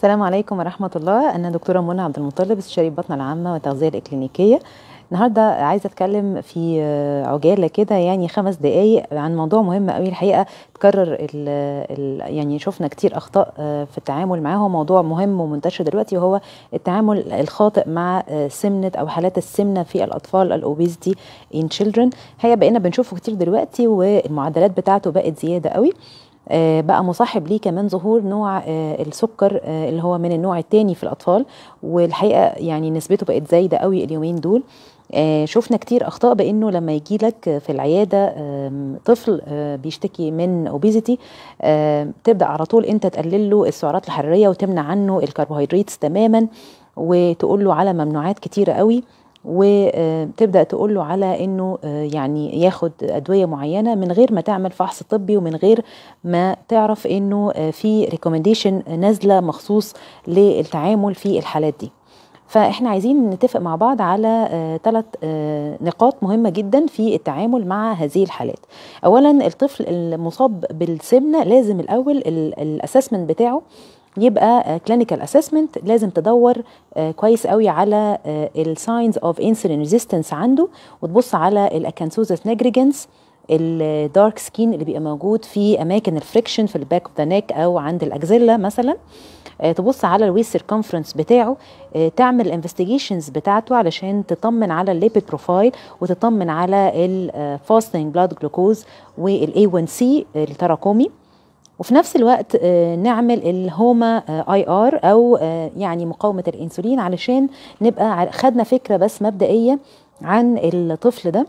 السلام عليكم ورحمة الله أنا دكتورة منى عبد المطلب استشاري البطن العامة والتغذية الإكلينيكية النهاردة عايزة أتكلم في آه، عجالة كده يعني خمس دقايق عن موضوع مهم قوي الحقيقة تكرر الـ الـ يعني شفنا كتير أخطاء آه، في التعامل معاه موضوع مهم ومنتشر دلوقتي وهو التعامل الخاطئ مع آه، سمنة أو حالات السمنة في الأطفال الأوبيزيتي ان تشيلدرن الحقيقة بقينا بنشوفه كتير دلوقتي والمعدلات بتاعته بقت زيادة قوي آه، بقى مصاحب ليه كمان ظهور نوع آه، السكر آه، اللي هو من النوع الثاني في الاطفال والحقيقه يعني نسبته بقت زايده قوي اليومين دول شفنا كتير اخطاء بانه لما يجي لك في العياده طفل بيشتكي من اوبيزيتي تبدا على طول انت تقلل له السعرات الحراريه وتمنع عنه الكربوهيدرات تماما وتقول له على ممنوعات كتيره قوي وتبدا تقول له على انه آه، يعني ياخد ادويه معينه من غير ما تعمل فحص طبي ومن غير ما تعرف انه آه، في ريكومنديشن نازله مخصوص للتعامل في الحالات دي فاحنا عايزين نتفق مع بعض على ثلاث آه، نقاط مهمه جدا في التعامل مع هذه الحالات اولا الطفل المصاب بالسمنه لازم الاول الاسسمنت بتاعه يبقى كلينيكال آه، اسسمنت لازم تدور آه، كويس قوي على الساينز اوف انسولين ريزيستنس عنده وتبص على الاكانثوزس نيجريجنس الدارك سكين اللي بيبقى موجود في اماكن الفريكشن في الباك اوف ذا نيك او عند الاكزيلا مثلا آه، تبص على الويست سيركمفرنس بتاعه تعمل الانفستيجيشنز بتاعته علشان تطمن على الليبيد بروفايل وتطمن على الفاستنج بلاد جلوكوز والاي 1 سي التراكمي وفي نفس الوقت آه، نعمل الهوما آه، اي ار او آه، يعني مقاومه الانسولين علشان نبقى خدنا فكره بس مبدئيه عن الطفل ده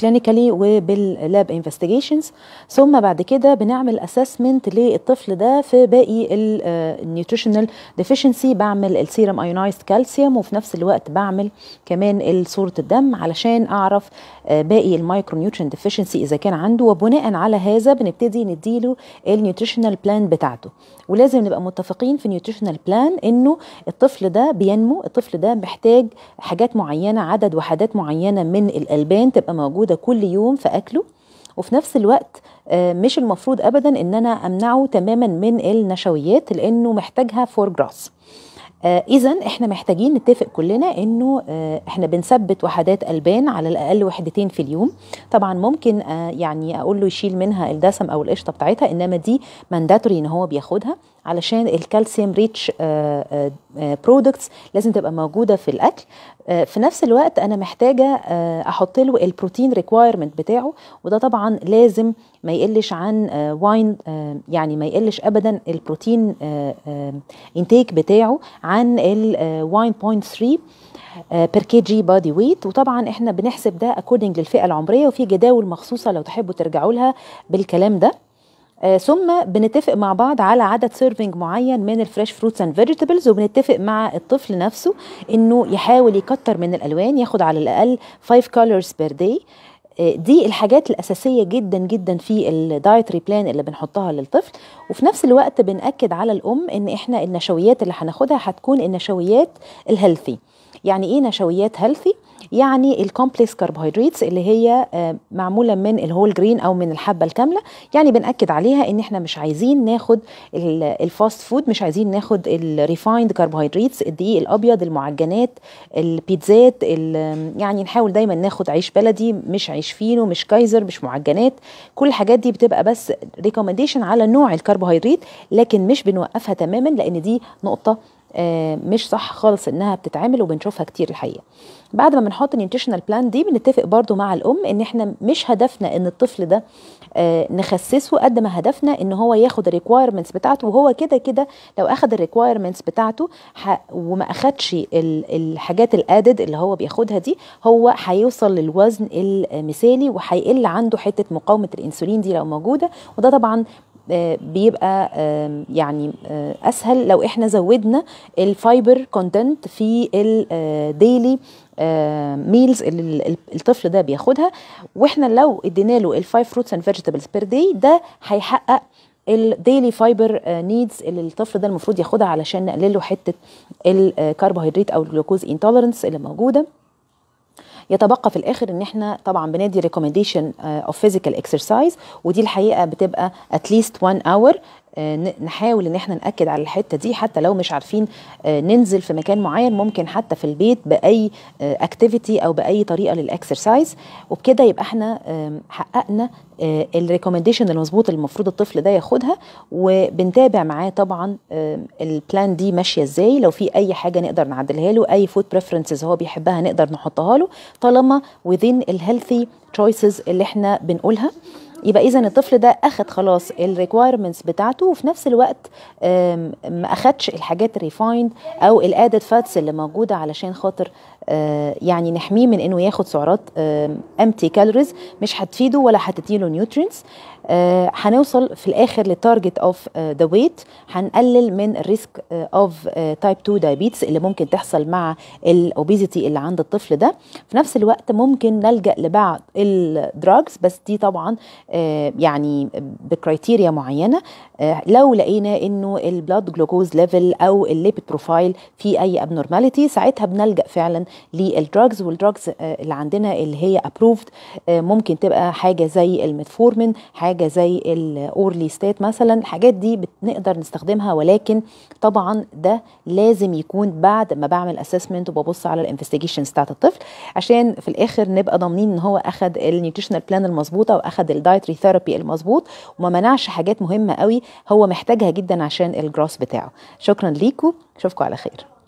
كلينيكالي وباللاب انفستيجيشنز ثم بعد كده بنعمل اسسمنت للطفل ده في باقي النيوتريشنال ديفيشنسي آه، بعمل السيرم ايونايزد كالسيوم وفي نفس الوقت بعمل كمان صوره الدم علشان اعرف آه، باقي المايكرو نيوترين ديفيشنسي اذا كان عنده وبناء على هذا بنبتدي نديله النيوتريشنال بلان بتاعته ولازم نبقى متفقين في النيوتريشنال بلان انه الطفل ده بينمو الطفل ده محتاج حاجات معينه عدد وحدات معينه من الالبان تبقى موجوده موجوده كل يوم في اكله وفي نفس الوقت آه، مش المفروض ابدا ان انا امنعه تماما من النشويات لانه محتاجها فور جراس آه، اذا احنا محتاجين نتفق كلنا انه آه، احنا بنثبت وحدات البان على الاقل وحدتين في اليوم طبعا ممكن يعني اقول له يشيل منها الدسم او القشطه بتاعتها انما دي مانداتوري ان هو بياخدها علشان الكالسيوم ريتش برودكتس آه، آه، آه، لازم تبقى موجوده في الاكل في نفس الوقت انا محتاجه احط له البروتين ريكوايرمنت بتاعه وده طبعا لازم ما يقلش عن واين يعني ما يقلش ابدا البروتين انتيك بتاعه عن ال 1.3 بير كي جي بادي ويت وطبعا احنا بنحسب ده اكوردنج للفئه العمريه وفي جداول مخصوصه لو تحبوا ترجعوا لها بالكلام ده آه، ثم بنتفق مع بعض على عدد سيرفنج معين من الفريش فروتس اند فيجيتابلز وبنتفق مع الطفل نفسه انه يحاول يكتر من الالوان ياخد على الاقل 5 كولرز بير داي دي الحاجات الأساسية جدا جدا في الدايتري بلان اللي بنحطها للطفل وفي نفس الوقت بنأكد على الأم إن إحنا النشويات اللي هناخدها هتكون النشويات الهيلثي يعني إيه نشويات هيلثي؟ يعني الكومبلكس كربوهيدراتس اللي هي آه، معموله من الهول جرين او من الحبه الكامله يعني بناكد عليها ان احنا مش عايزين ناخد الفاست فود مش عايزين ناخد الريفايند كربوهيدراتس الدقيق الابيض المعجنات البيتزات يعني نحاول دايما ناخد عيش بلدي مش عيش فينو مش كايزر مش معجنات كل الحاجات دي بتبقى بس ريكومنديشن على نوع الكربوهيدرات لكن مش بنوقفها تماما لان دي نقطه آه، مش صح خالص انها بتتعمل وبنشوفها كتير الحقيقه بعد ما بنحط النيوتريشنال بلان دي بنتفق برضو مع الام ان احنا مش هدفنا ان الطفل ده آه، نخسسه قد ما هدفنا ان هو ياخد الريكوايرمنتس بتاعته وهو كده كده لو اخد الريكوايرمنتس بتاعته وما اخدش الحاجات الادد اللي هو بياخدها دي هو هيوصل للوزن المثالي وهيقل عنده حته مقاومه الانسولين دي لو موجوده وده طبعا آه، بيبقى يعني آه، اسهل لو احنا زودنا الفايبر كونتنت في الديلي ميلز آه، اللي الطفل ده بياخدها واحنا لو ادينا له الفايف فروتس اند فيجيتابلز بير داي ده هيحقق الديلي فايبر نيدز اللي الطفل ده المفروض ياخدها علشان نقلله حته الكربوهيدرات او الجلوكوز انتولرنس اللي موجوده يتبقى في الاخر ان احنا طبعا بنادي ريكومنديشن اوف فيزيكال اكسرسايز ودي الحقيقه بتبقى اتليست 1 اور آه، نحاول ان احنا ناكد على الحته دي حتى لو مش عارفين آه، ننزل في مكان معين ممكن حتى في البيت باي اكتيفيتي آه، او باي طريقه للاكسرسايز وبكده يبقى احنا حققنا الريكومنديشن المظبوط اللي المفروض الطفل ده ياخدها وبنتابع معاه طبعا البلان دي ماشيه ازاي لو في اي حاجه نقدر نعدلها له اي فود بريفرنسز هو بيحبها نقدر نحطها له طالما within الهيلثي تشويسز اللي احنا بنقولها يبقى اذا الطفل ده اخد خلاص الريكوايرمنتس بتاعته وفي نفس الوقت ما اخدش الحاجات الريفايند او الادد فاتس اللي موجوده علشان خاطر آه، يعني نحميه من انه ياخد سعرات امتي كالوريز مش هتفيده ولا هتديله نيوترينتس آه، هنوصل في الاخر للتارجت اوف ذا ويت هنقلل من الريسك اوف تايب 2 دايابيتس اللي ممكن تحصل مع الاوبيزيتي اللي عند الطفل ده في نفس الوقت ممكن نلجا لبعض الدراجز بس دي طبعا آه، يعني بكرايتيريا معينه آه، لو لقينا انه البلاد جلوكوز ليفل او الليبيد بروفايل في اي ابنورماليتي ساعتها بنلجا فعلا للدراجز والدراجز آه، اللي عندنا اللي هي ابروفد ممكن تبقى حاجه زي الميتفورمين حاجه زي الاورلي ستات مثلا الحاجات دي بنقدر نستخدمها ولكن طبعا ده لازم يكون بعد ما بعمل اسسمنت وببص على الانفستيجيشنز بتاعت الطفل عشان في الاخر نبقى ضامنين ان هو اخد النيوتريشنال بلان المظبوطه واخد الدايت الكيموثيرابي ثيرابي المظبوط وما منعش حاجات مهمه قوي هو محتاجها جدا عشان الجراس بتاعه شكرا ليكم اشوفكم على خير